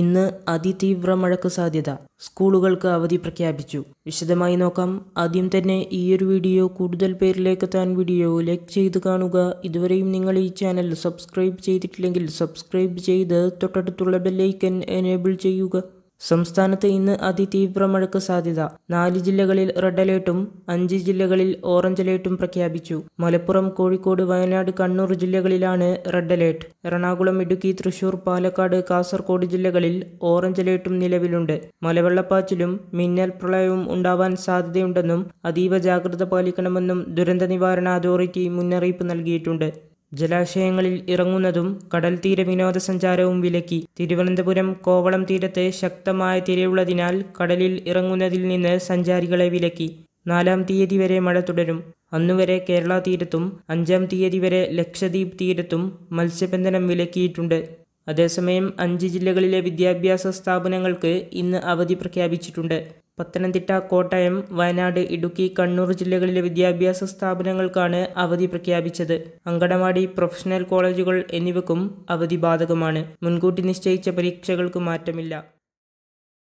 ഇന്ന് അതിതീവ്ര മഴയ്ക്ക് സാധ്യത സ്കൂളുകൾക്ക് അവധി പ്രഖ്യാപിച്ചു വിശദമായി നോക്കാം ആദ്യം തന്നെ ഈ ഒരു വീഡിയോ കൂടുതൽ പേരിലേക്ക് താൻ വീഡിയോ ലൈക്ക് ചെയ്ത് കാണുക ഇതുവരെയും നിങ്ങൾ ഈ ചാനൽ സബ്സ്ക്രൈബ് ചെയ്തിട്ടില്ലെങ്കിൽ സബ്സ്ക്രൈബ് ചെയ്ത് തൊട്ടടുത്തുള്ള ബെല്ലൈക്കൻ എനേബിൾ ചെയ്യുക സംസ്ഥാനത്ത് ഇന്ന് അതിതീവ്ര മഴയ്ക്ക് സാധ്യത നാല് ജില്ലകളിൽ റെഡ് അലേർട്ടും അഞ്ച് ജില്ലകളിൽ ഓറഞ്ച് അലേർട്ടും പ്രഖ്യാപിച്ചു മലപ്പുറം കോഴിക്കോട് വയനാട് കണ്ണൂർ ജില്ലകളിലാണ് റെഡ് അലേർട്ട് എറണാകുളം ഇടുക്കി തൃശൂർ പാലക്കാട് കാസർഗോഡ് ജില്ലകളിൽ ഓറഞ്ച് അലേർട്ടും നിലവിലുണ്ട് മലവെള്ളപ്പാച്ചിലും മിന്നൽ പ്രളയവും ഉണ്ടാവാൻ സാധ്യതയുണ്ടെന്നും അതീവ ജാഗ്രത പാലിക്കണമെന്നും ദുരന്ത നിവാരണ അതോറിറ്റി മുന്നറിയിപ്പ് നൽകിയിട്ടുണ്ട് ജലാശയങ്ങളിൽ ഇറങ്ങുന്നതും കടൽ തീര വിനോദസഞ്ചാരവും വിലക്കി തിരുവനന്തപുരം കോവളം തീരത്ത് ശക്തമായ തിരയുള്ളതിനാൽ കടലിൽ ഇറങ്ങുന്നതിൽ നിന്ന് സഞ്ചാരികളെ വിലക്കി നാലാം തീയതി വരെ മഴ തുടരും അന്നുവരെ കേരള തീരത്തും അഞ്ചാം തീയതി വരെ ലക്ഷദ്വീപ് തീരത്തും മത്സ്യബന്ധനം വിലക്കിയിട്ടുണ്ട് അതേസമയം അഞ്ച് ജില്ലകളിലെ വിദ്യാഭ്യാസ സ്ഥാപനങ്ങൾക്ക് ഇന്ന് അവധി പ്രഖ്യാപിച്ചിട്ടുണ്ട് പത്തനംതിട്ട കോട്ടയം വയനാട് ഇടുക്കി കണ്ണൂർ ജില്ലകളിലെ വിദ്യാഭ്യാസ സ്ഥാപനങ്ങൾക്കാണ് അവധി പ്രഖ്യാപിച്ചത് അങ്കണവാടി പ്രൊഫഷണൽ കോളേജുകൾ എന്നിവക്കും അവധി ബാധകമാണ് മുൻകൂട്ടി നിശ്ചയിച്ച പരീക്ഷകൾക്ക് മാറ്റമില്ല